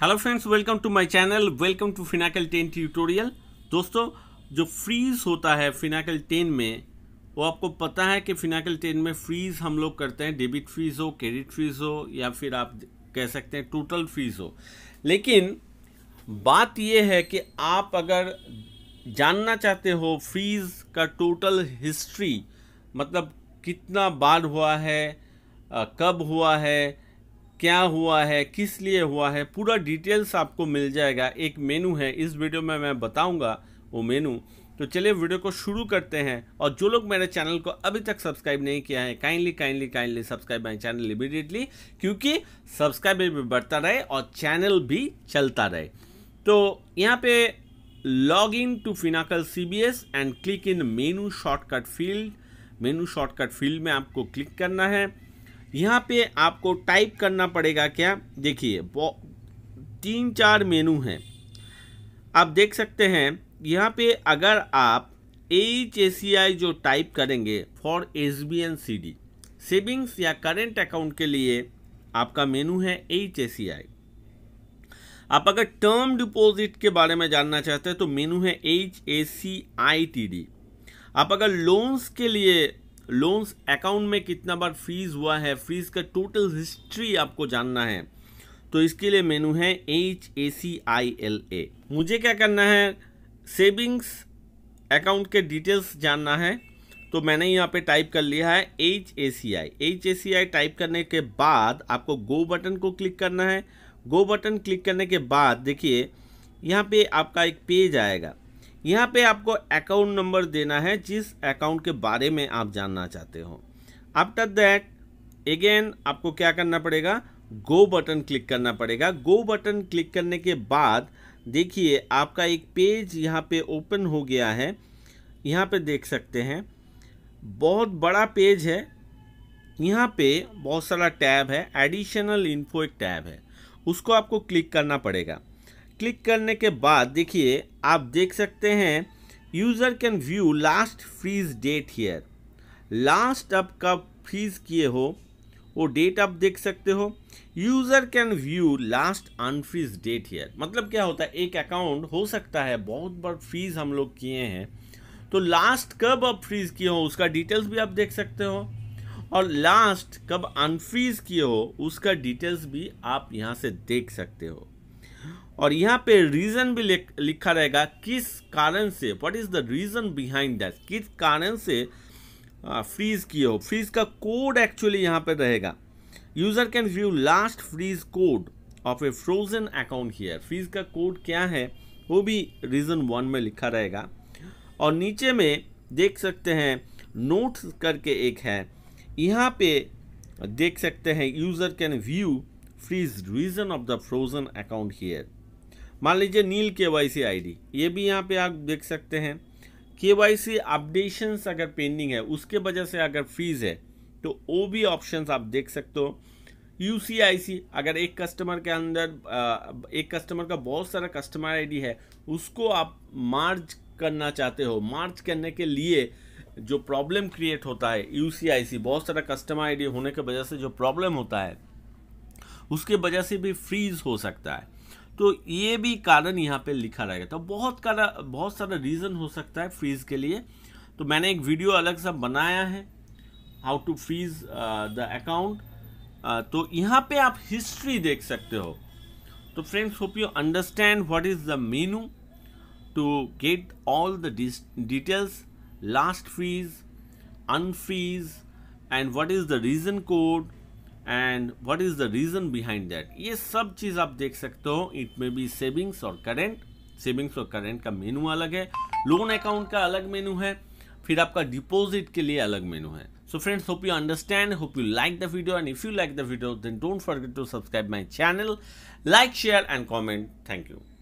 hello friends welcome to my channel welcome to Finacle ten tutorial दोस्तों जो fridge होता है फिनाकल टेन में वो आपको पता है कि फिनाकल टेन में फ्रीज़ हम लोग करते हैं डेबिट फ्रीज़ हो क्रेडिट फ्रीज़ हो या फिर आप कह सकते हैं टोटल फ्रीज़ हो लेकिन बात यह है कि आप अगर जानना चाहते हो फ्रीज़ का टोटल हिस्ट्री मतलब कितना बार हुआ है कब हुआ है क्या हुआ है किस लिए हुआ है पूरा डिटेल्स आपको मिल जाएगा एक मेनू है इस वीडियो में मैं बताऊंगा वो मेनू तो चलिए वीडियो को शुरू करते हैं और जो लोग मेरे चैनल को अभी तक सब्सक्राइब नहीं किया है kindly kindly kindly subscribe my channel immediately क्योंकि सब्सक्राइबर भी बढ़ता रहे और चैनल भी चलता रहे तो यहाँ पे log in to Finacle C B S and click in menu shortcut field menu shortcut field में आपको क्लिक करना है यहाँ पे आपको टाइप करना पड़ेगा क्या देखिए तीन चार मेनू हैं आप देख सकते हैं यहाँ पे अगर आप एच जो टाइप करेंगे for S B N C D savings या करेंट अकाउंट के लिए आपका मेनू है एच आप अगर टर्म डिपॉजिट के बारे में जानना चाहते हैं तो मेनू है H A C I T D आप अगर लोन्स के लिए लोन्स अकाउंट में कितना बार फ्रीज हुआ है फ्रीज का टोटल हिस्ट्री आपको जानना है तो इसके लिए मेनू है H A C I L A मुझे क्या करना है सेविंग्स अकाउंट के डिटेल्स जानना है तो मैंने यहाँ पे टाइप कर लिया है H A C I H A C I type करने के बाद आपको गो बटन को क्लिक करना है गो बटन क्लिक करने के बाद देखिए यहाँ पे आपका एक पेज आएगा यहाँ पे आपको अकाउंट नंबर देना है जिस अकाउंट के बारे में आप जानना चाहते हो आफ्टर दैट अगेन आपको क्या करना पड़ेगा गो बटन क्लिक करना पड़ेगा गो बटन क्लिक करने के बाद देखिए आपका एक पेज यहाँ पे ओपन हो गया है यहाँ पे देख सकते हैं बहुत बड़ा पेज है यहाँ पे बहुत सारा टैब है एडिशनल इन्फो एक टैब है उसको आपको क्लिक करना पड़ेगा क्लिक करने के बाद देखिए आप देख सकते हैं user can view last freeze date here last आप कब फ्रीज किए हो वो डेट आप देख सकते हो user can view last unfreeze date here मतलब क्या होता है एक अकाउंट हो सकता है बहुत बार फ्रीज हम लोग किए हैं तो लास्ट कब आप फ्रीज किए हो उसका डिटेल्स भी आप देख सकते हो और लास्ट कब अनफ्रीज किए हो उसका डिटेल्स भी आप यहाँ से देख सकते हो और यहाँ पे रीज़न भी लिखा रहेगा किस कारण से what is the reason behind that किस कारण से फ्रीज़ किए हो फ्रीज़ का कोड एक्चुअली यहाँ पे रहेगा user can view last freeze code of a frozen account here freeze का कोड क्या है वो भी रीज़न वन में लिखा रहेगा और नीचे में देख सकते हैं नोट्स करके एक है यहाँ पे देख सकते हैं user can view freeze reason of the frozen account here मान लीजिए नील के वाई सी आई डी ये भी यहाँ पे आप देख सकते हैं के वाई सी अपडेशन अगर पेंडिंग है उसके वजह से अगर फ्रीज है तो वो भी ऑप्शन आप देख सकते हो यू अगर एक कस्टमर के अंदर एक कस्टमर का बहुत सारा कस्टमर आईडी है उसको आप मार्ज करना चाहते हो मार्च करने के लिए जो प्रॉब्लम क्रिएट होता है यू बहुत सारा कस्टमर आईडी होने की वजह से जो प्रॉब्लम होता है उसके वजह से भी फ्रीज हो सकता है तो ये भी कारण यहाँ पे लिखा रहेगा तो बहुत सारा बहुत सारा रीज़न हो सकता है फ्रीज के लिए तो मैंने एक वीडियो अलग सा बनाया है how to freeze the account तो यहाँ पे आप हिस्ट्री देख सकते हो तो friends hope you understand what is the menu to get all the details last freeze unfreeze and what is the reason code and what is the reason behind that ये सब चीज़ आप देख सकते हो इट मे बी सेविंग्स और current savings और current का मेनू अलग है लोन अकाउंट का अलग मेनू है फिर आपका डिपॉजिट के लिए अलग मेनू है so friends hope you understand hope you like the video and if you like the video then don't forget to subscribe my channel like share and comment thank you